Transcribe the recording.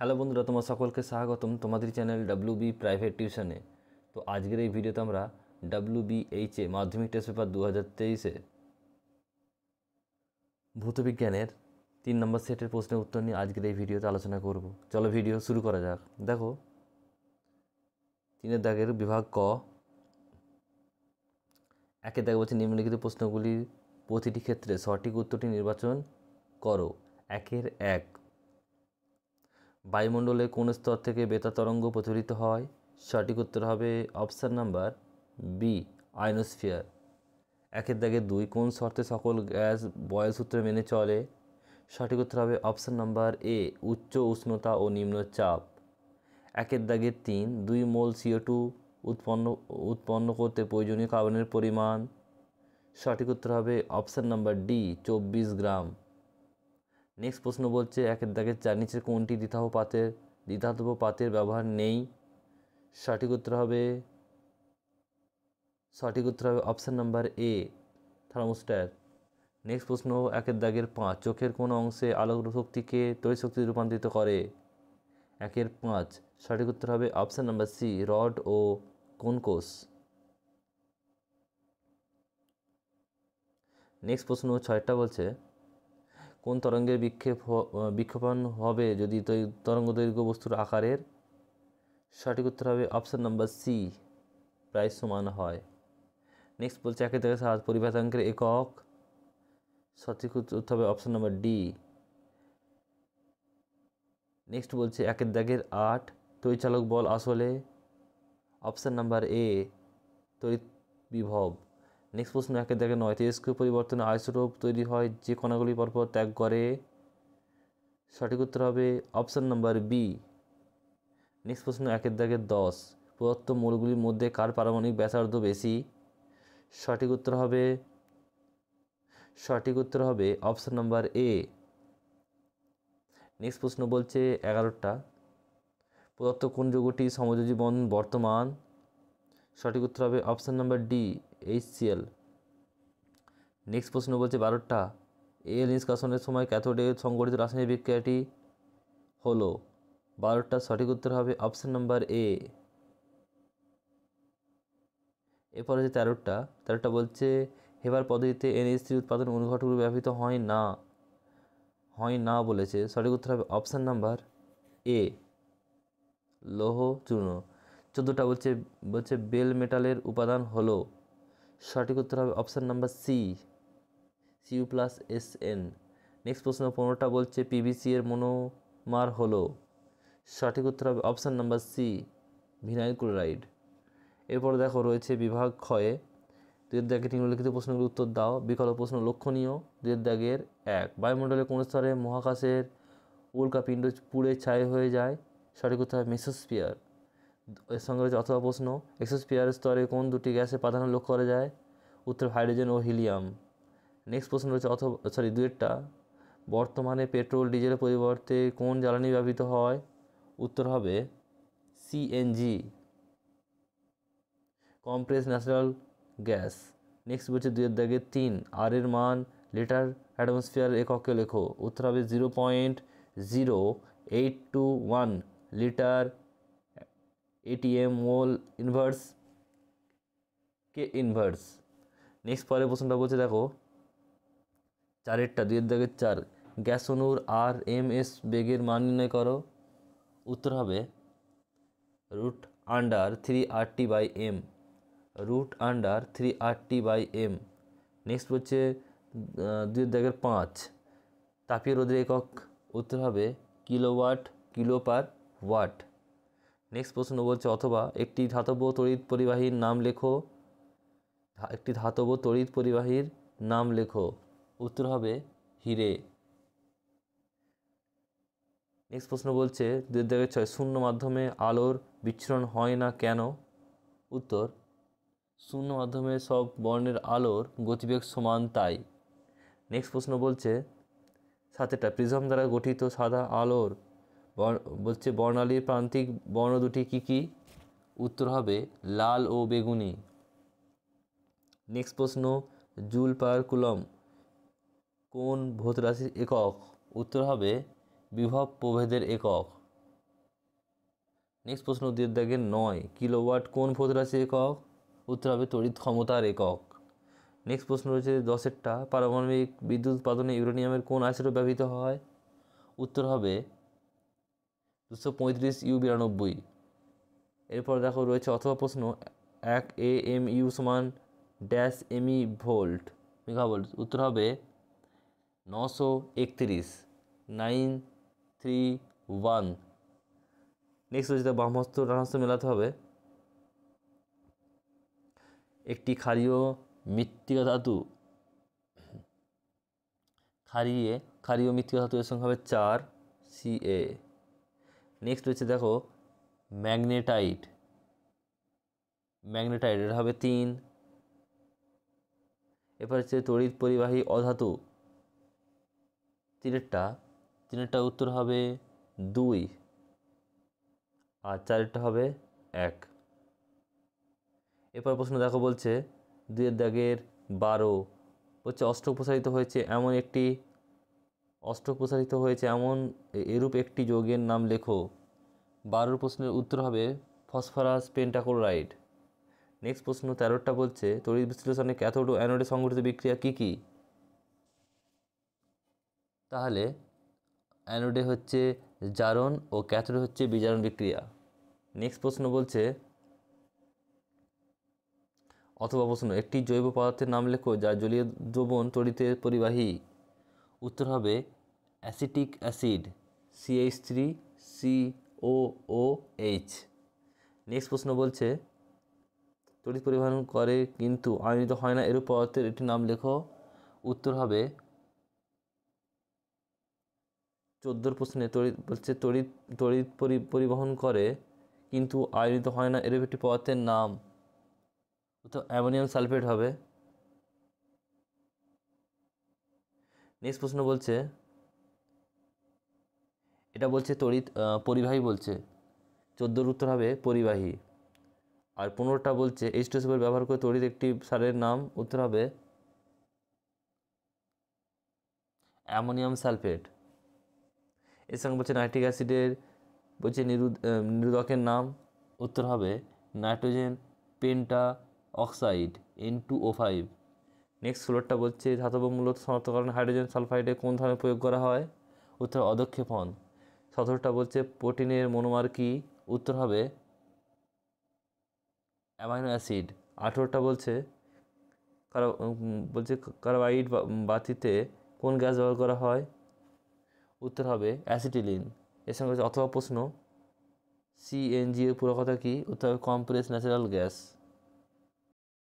hello বন্ধুরা তোমার সকলকে স্বাগতম তোমাদের চ্যানেল ডাব্লু বি প্রাইভেট টিউশনে তো আজকের এই ভিডিওতে আমরা ডাব্লু বি এইচে মাধ্যমিক টেস্ট পেপার দু হাজার তেইশে ভূতবিজ্ঞানের তিন নম্বর সেটের প্রশ্নের উত্তর নিয়ে আজকের এই ভিডিওতে আলোচনা করব চলো ভিডিও শুরু করা যাক দেখো তিনের দাগের বিভাগ ক একে দাগ বলছে নিম্নলিখিত প্রশ্নগুলির প্রতিটি ক্ষেত্রে সঠিক উত্তরটি নির্বাচন করো একের এক বায়ুমণ্ডলে কোন স্তর থেকে বেতা তরঙ্গ প্রচলিত হয় সঠিক উত্তর হবে অপশান নাম্বার বি আয়নোস্ফিয়ার একের দাগে দুই কোন শর্তে সকল গ্যাস বয়স সূত্রে মেনে চলে সঠিক উত্তর হবে অপশান নাম্বার এ উচ্চ উষ্ণতা ও নিম্ন চাপ একের দাগে তিন দুই মোল সিও টু উৎপন্ন উৎপন্ন করতে প্রয়োজনীয় কার্বনের পরিমাণ সঠিক উত্তর হবে অপশান নাম্বার ডি চব্বিশ গ্রাম নেক্সট প্রশ্ন বলছে একের দাগের চার নিচের কোনটি দ্বিতাহ পাতের দ্বিতাহ পাতের ব্যবহার নেই সঠিক উত্তর হবে সঠিক উত্তর হবে option number A thermostat next প্রশ্ন একের দাগের পাঁচ চোখের কোন অংশে আলোক শক্তিকে তড়িৎ শক্তি রূপান্তরিত করে একের পাঁচ সঠিক উত্তর হবে অপশান নাম্বার সি রড ও কোন কোষ নেক্সট প্রশ্ন ছয়টা বলছে কোন তরঙ্গের বিক্ষেপ বিক্ষেপণ হবে যদি তরঙ্গ দৈর্ঘ্য বস্তুর আকারের সঠিক উত্তর হবে অপশান নাম্বার সি প্রায় সমান হয় নেক্সট বলছে একে থেকে সাত পরিভাষাঙ্কের একক সঠিক উত্তর হবে অপশান নাম্বার ডি নেক্সট বলছে একের দাগের আট তরিচালক বল আসলে অপশান নাম্বার এ তৈরি বিভব নেক্সট প্রশ্ন একে দেখে নয় তেজস্ক্রিয় পরিবর্তনে আইসোটোপ তৈরি হয় যে কণাগুলি পরপর ত্যাগ করে সঠিক উত্তর হবে অপশান নাম্বার বি নেক্সট প্রশ্ন একের দাগে দশ প্রদত্ত মূলগুলির মধ্যে কার পারমাণবিক ব্যাসার্ধ বেশি সঠিক উত্তর হবে সঠিক উত্তর হবে অপশান নাম্বার এ নেক্সট প্রশ্ন বলছে এগারোটা প্রদত্ত কোন যুগটি সমযোজীবন বর্তমান সঠিক উত্তর হবে option number D HCL next প্রশ্ন বলছে বারোটা এল নিষ্কাশনের সময় ক্যাথোডে সংগঠিত রাসায়নিক বিক্রিয়াটি হলো বারোটার সঠিক উত্তর হবে অপশান নাম্বার এ এরপর হচ্ছে তেরোটা তেরোটা বলছে হেবার পদ্ধতিতে এনএস থ্রি উৎপাদন অনুঘটকগুলো ব্যবহৃত হয় না হয় না বলেছে সঠিক উত্তর হবে অপশান নাম্বার এ লৌহ চূর্ণ চোদ্দোটা বলছে বলছে বেল মেটালের উপাদান হলো সঠিক উত্তর হবে option number C CU plus S N next প্রশ্ন পনেরোটা বলছে পিভিসি এর মনোমার হলো সঠিক উত্তর হবে option number C vinyl chloride এরপর দেখো রয়েছে বিভাগ ক্ষয়ে দুয়ের দাগের নিম্নলিখিত প্রশ্নগুলো উত্তর দাও বিকল্প প্রশ্ন লক্ষণীয় দুয়ের দাগের এক বায়ুমণ্ডলে কোন স্তরে মহাকাশের উল্কাপিণ্ড পুড়ে ছায় হয়ে যায় সঠিক উত্তর হবে মেসোস্পিয়ার এর সঙ্গে রয়েছে অথবা প্রশ্ন এক্সোস্পিয়ারের স্তরে কোন দুটি গ্যাসের প্রাধান্য লক্ষ্য করা যায় উত্তর হাইড্রোজেন ও হিলিয়াম নেক্সট প্রশ্ন রয়েছে অথবা সরি দুয়েরটা বর্তমানে পেট্রোল ডিজেলের পরিবর্তে কোন জ্বালানি ব্যবহৃত হয় উত্তর হবে CNG compress natural gas next বলছে দুয়ের দাগে তিন আর এর মান লিটার অ্যাটমসফিয়ার এককে লেখো উত্তর হবে zero point zero eight two one litre atm mole inverse কে ইনভার্স নেক্সট পরের প্রশ্নটা বলছে দেখো চারেরটা দুইয়ের দাগের চার গ্যাস অনুর আর এম এস বেগের মান নির্ণয় করো উত্তর হবে root under three R T by M root under three R T by M next হচ্ছে দুইয়ের দাগের পাঁচ তাপীয় রোদের একক উত্তর হবে kilowatt kilo per watt next প্রশ্ন বলছে অথবা একটি ধাতব তড়িৎ পরিবাহীর নাম লেখো একটি ধাতব তড়িৎ পরিবাহীর নাম লেখো উত্তর হবে হিরে নেক্সট প্রশ্ন বলছে দুই ছয় শূন্য মাধ্যমে আলোর বিচ্ছুরণ হয় না কেন উত্তর শূন্য মাধ্যমে সব বর্ণের আলোর গতিবেগ সমান তাই নেক্সট প্রশ্ন বলছে সাথেটা প্রিজম দ্বারা গঠিত সাদা আলোর বলছে বর্ণালীর প্রান্তিক বর্ণ দুটি কি কি উত্তর হবে লাল ও বেগুনি নেক্সট প্রশ্ন জুল পার কুলম কোন ভৌত রাশির একক উত্তর হবে বিভব প্রভেদের একক নেক্সট প্রশ্ন দিয়ে দাগের নয় কিলোওয়াট কোন ভৌত রাশির একক উত্তর হবে তড়িৎ ক্ষমতার একক নেক্সট প্রশ্ন রয়েছে দশেরটা পারমাণবিক বিদ্যুৎ উৎপাদনে ইউরেনিয়ামের কোন আশ্রয় ব্যবহৃত হয় উত্তর হবে দুশো পঁয়ত্রিশ ইউ বিরানব্বই এরপর দেখো রয়েছে অথবা প্রশ্ন এক এ এম ইউ সমান ড্যাশ ই ভোল্ট ভোল্ট উত্তর হবে নশো একত্রিশ নাইন থ্রি ওয়ান নেক্সট রয়েছে বামহস্ত ডানহস্ত মেলাতে হবে একটি ক্ষারীয় মৃত্তিকা ধাতু ক্ষারিয়ে ক্ষারীয় মৃত্তিকা ধাতু এর সংখ্যা হবে চার সি এ নেক্সট হচ্ছে দেখো ম্যাগনেটাইট ম্যাগনেটাইট এটা হবে তিন এরপর হচ্ছে তড়িৎ পরিবাহী অধাতু তিনেরটা তিনেরটা উত্তর হবে দুই আর চারেরটা হবে এক এরপর প্রশ্ন দেখো বলছে দুইয়ের দাগের বারো হচ্ছে অস্ত্রোপচারিত হয়েছে এমন একটি অষ্ট প্রসারিত হয়েছে এমন এরূপ একটি যোগের নাম লেখো বারোর প্রশ্নের উত্তর হবে ফসফরাস পেন্টাক্লোরাইড নেক্সট প্রশ্ন তেরোটা বলছে তড়িৎ বিশ্লেষণে ক্যাথোড ও অ্যানোডে সংঘটিত বিক্রিয়া কী কী তাহলে অ্যানোডে হচ্ছে জারণ ও ক্যাথোড হচ্ছে বিজারণ বিক্রিয়া নেক্সট প্রশ্ন বলছে অথবা প্রশ্ন একটি জৈব পদার্থের নাম লেখো যা জলীয় দ্রবণ তড়িতে পরিবাহী উত্তর হবে acetic acid CH three C O O H next প্রশ্ন বলছে তড়িৎ পরিবহন করে কিন্তু আয়নিত হয় না এরূপ পদার্থের একটি নাম লেখো উত্তর হবে চোদ্দোর প্রশ্নে তড়িৎ বলছে তড়িৎ তড়িৎ পরিবহন করে কিন্তু আয়নিত হয় না এরূপ একটি পদার্থের নাম অ্যামোনিয়াম সালফেট হবে নেক্সট প্রশ্ন বলছে এটা বলছে তড়িৎ পরিবাহী বলছে চোদ্দোর উত্তর হবে পরিবাহী আর পনেরোটা বলছে এইচ টু ব্যবহার করে তড়িৎ একটি সারের নাম উত্তর হবে অ্যামোনিয়াম সালফেট এর সঙ্গে বলছে নাইট্রিক অ্যাসিডের বলছে নিরুদ নিরোধকের নাম উত্তর হবে nitrogen penta oxide N two O five next ষোলোটা বলছে ধাতব মূলত শনাক্তকরণ হাইড্রোজেন সালফাইডে কোন ধরনের প্রয়োগ করা হয় উত্তর অধক্ষেপণ সতেরোটা বলছে প্রোটিনের মনোমার কি উত্তর হবে অ্যামাইনো অ্যাসিড আঠেরোটা বলছে কারো বলছে কার্বাইড বাতিতে কোন গ্যাস ব্যবহার করা হয় উত্তর হবে অ্যাসিটিলিন এর সঙ্গে অথবা প্রশ্ন সিএনজি এর পুরো কথা কী উত্তর হবে কম্প্রেস ন্যাচারাল গ্যাস